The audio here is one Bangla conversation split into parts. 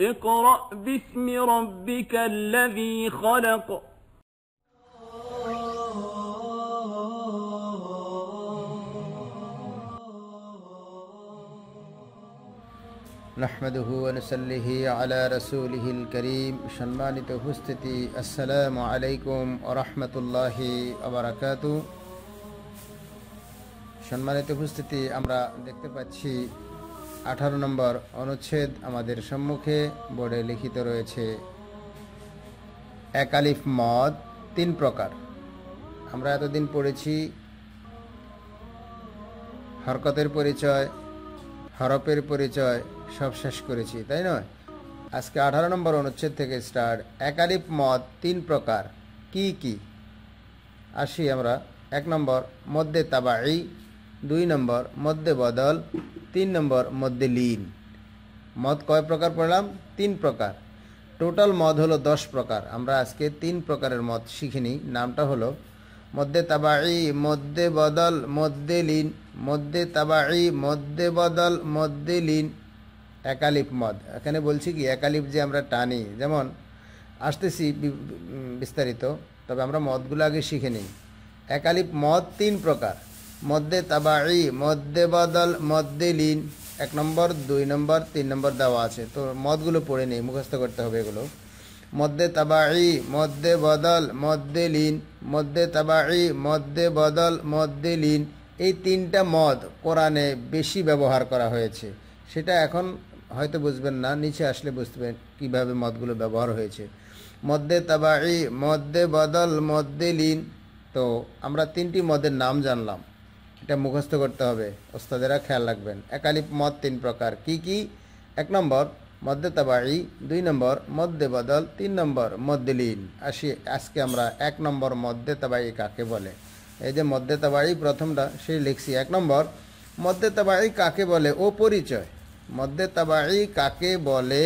اقرأ باسم ربك الذي خلق نحمده ونسله على رسوله الكريم সম্মানিত السلام عليكم ورحمة الله وبركاته شنمان উপস্থিতি أمرا دكتبات شيء আঠারো নম্বর অনুচ্ছেদ আমাদের সম্মুখে বোর্ডে লিখিত রয়েছে একালিফ মদ তিন প্রকার আমরা এতদিন পড়েছি হরকতের পরিচয় হরপের পরিচয় সব শেষ করেছি তাই নয় আজকে আঠারো নম্বর অনুচ্ছেদ থেকে স্টার্ট একালিফ মদ তিন প্রকার কি কি আসি আমরা এক নম্বর মধ্যে তাবাই দুই নম্বর মধ্যে বদল তিন নম্বর মধ্যে লীন মদ কয় প্রকার পড়লাম তিন প্রকার টোটাল মদ হলো দশ প্রকার আমরা আজকে তিন প্রকারের মদ শিখিনি নামটা হলো মধ্যে তাবাই মধ্যে বদল মধ্যে লীন মধ্যে তাবাই মধ্যে বদল মধ্যে লিন একালিপ মদ এখানে বলছি কি একালিপ যে আমরা টানি যেমন আসতেছি বিস্তারিত তবে আমরা মদগুলো আগে শিখে নিই একালিপ মদ তিন প্রকার মধ্যে তাবাই মধ্যে বদল মধ্যে লিন এক নম্বর দুই নম্বর তিন নম্বর দেওয়া আছে তো মদগুলো পড়ে নেই মুখস্থ করতে হবে এগুলো মধ্যে তাবাই মধ্যে বদল মধ্যে লিন মধ্যে তাবাই মধ্যে বদল মধ্যে লিন এই তিনটা মদ কোরআনে বেশি ব্যবহার করা হয়েছে সেটা এখন হয়তো বুঝবেন না নিচে আসলে বুঝবেন কীভাবে মদগুলো ব্যবহার হয়েছে মধ্যে তাবাই মধ্যে বদল মধ্যে লিন তো আমরা তিনটি মদের নাম জানলাম এটা মুখস্থ করতে হবে ওস্তাদেরা খেয়াল রাখবেন একালি মদ তিন প্রকার কি কি এক নম্বর মধ্যে তাবাই দুই নম্বর মধ্যে বদল তিন নম্বর মদ্দিলীন আসি আজকে আমরা এক নম্বর মধ্যে তাবাই কাকে বলে এই যে মধ্যে তাবাই প্রথমটা সে লিখছি এক নম্বর মধ্যে তাবাই কাকে বলে ও পরিচয় মধ্যে তাবাই কাকে বলে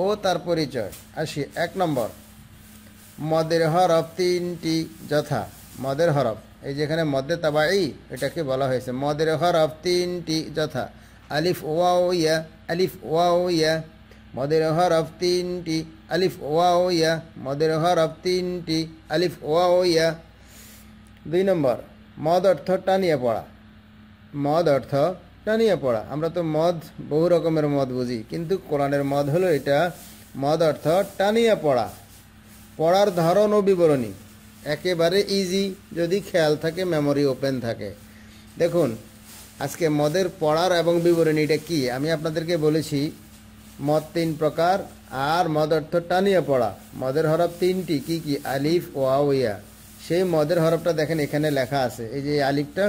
ও তার পরিচয় আসি এক নম্বর মদের হরফ তিনটি যথা মদের হরফ এই যেখানে মদে এই এটাকে বলা হয়েছে মদের হরফ তিনটি যথা আলিফ ওয়া ইয়া আলিফ ওয়া ইয়া মদের হরফ তিনটি আলিফ ওয়া ইয়া মদের হরফ তিনটি আলিফ ওয়া ইয়া দুই নম্বর মদ অর্থ টানিয়ে পড়া মদ অর্থ টানিয়ে পড়া আমরা তো মদ বহু রকমের মদ বুঝি কিন্তু কোরআনের মদ হলো এটা মদ অর্থ টানিয়ে পড়া পড়ার ধরন ও বিবরণী একেবারে ইজি যদি খেয়াল থাকে মেমোরি ওপেন থাকে দেখুন আজকে মদের পড়ার এবং বিবরণীটা কি আমি আপনাদেরকে বলেছি মদ তিন প্রকার আর মদ অর্থ টানিয়ে পড়া মদের হরফ তিনটি কি কি আলিফ ওয়া ওয়া সেই মদের হরফটা দেখেন এখানে লেখা আছে এই যে আলিফটা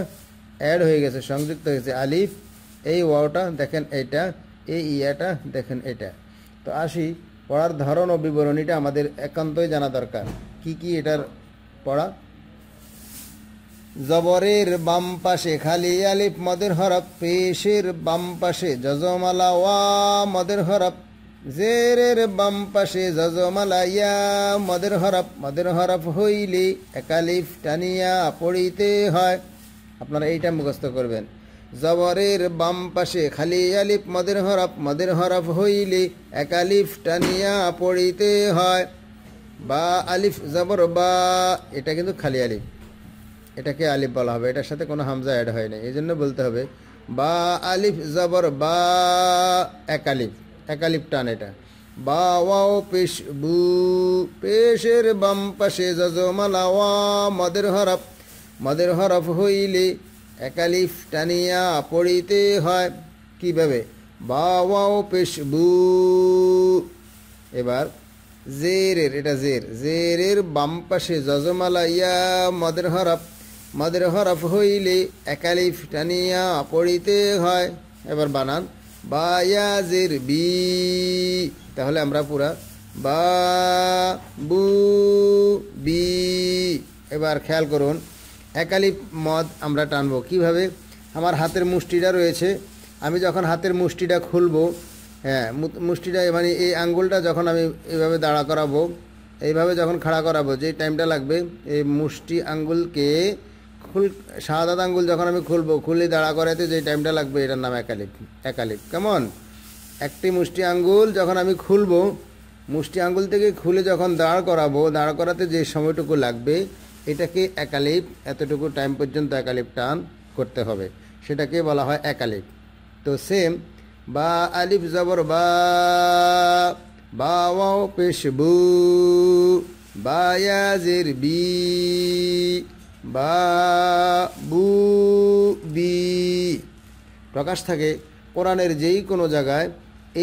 অ্যাড হয়ে গেছে সংযুক্ত হয়েছে আলিফ এই ওয়াওটা দেখেন এটা এই ইয়াটা দেখেন এটা তো আসি পড়ার ধরন ও বিবরণীটা আমাদের একান্তই জানা দরকার কি কি এটার পড়া জবরের বাম পাশে খালি আলিফ মদের হরফ পেশের বাম পাশে যজমালা ওয়া মদের হরফ জেরের বাম পাশে যজমালা ইয়া মদের হরফ মদের হরফ হইলে একালিফ টানিয়া পড়িতে হয় আপনারা এইটা মুখস্থ করবেন জবরের বাম পাশে খালি আলিফ মদের হরফ মদের হরফ হইলে একালিফ টানিয়া পড়িতে হয় বা আলিফ জাবর বা এটা কিন্তু খালি আলিফ এটাকে আলিফ বলা হবে এটার সাথে কোনো হামজা অ্যাড হয় না এই জন্য বলতে হবে বা আলিফ জাবর বা একালিফ আলিফ টান এটা বা ওয়াও পেশ বু পেশের বাম পাশে যজমালা ওয়া মদের হরফ মদের হরফ হইলে একালিফ টানিয়া পড়িতে হয় কিভাবে বা ওয়াও পেশ বু এবার জেরের এটা জের জেরের বাম পাশে যজমালা ইয়া মদের হরফ মদের হরফ হইলে একালিফ টানিয়া পড়িতে হয় এবার বানান বা ইয়া জের বি তাহলে আমরা পুরা বা বু বি এবার খেয়াল করুন একালি মদ আমরা টানবো কিভাবে আমার হাতের মুষ্টিটা রয়েছে আমি যখন হাতের মুষ্টিটা খুলবো হ্যাঁ মুষ্টিটা মানে এই আঙ্গুলটা যখন আমি এইভাবে দাঁড়া করাবো এইভাবে যখন খাড়া করাবো যে টাইমটা লাগবে এই মুষ্টি আঙ্গুলকে খুল সাদাত আঙ্গুল যখন আমি খুলবো খুলে দাঁড়া করাতে যে টাইমটা লাগবে এটার নাম একালিপ একালিপ কেমন একটি মুষ্টি আঙ্গুল যখন আমি খুলবো মুষ্টি আঙ্গুল থেকে খুলে যখন দাঁড় করাবো দাঁড় করাতে যে সময়টুকু লাগবে এটাকে একালিপ এতটুকু টাইম পর্যন্ত একালিপ টান করতে হবে সেটাকে বলা হয় একালিপ তো সেম বা আলিফ জবর বা বা ওয়াও পেশ বু বা বি বা বু বি প্রকাশ থাকে কোরআনের যেই কোনো জায়গায়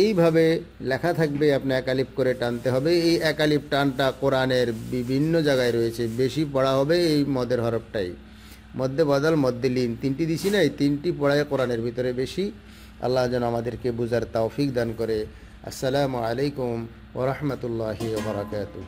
এইভাবে লেখা থাকবে আপনি একালিপ করে টানতে হবে এই একালিপ টানটা কোরআনের বিভিন্ন জায়গায় রয়েছে বেশি পড়া হবে এই মদের হরফটাই মধ্যে বদল মধ্যে লিন তিনটি দিছি না এই তিনটি পড়ায় কোরআনের ভিতরে বেশি আল্লাহ যেন আমাদেরকে বুঝার তাওফিক দান করে আসসালামু আলাইকুম ওরহমতুল্লাহি বারাকাতু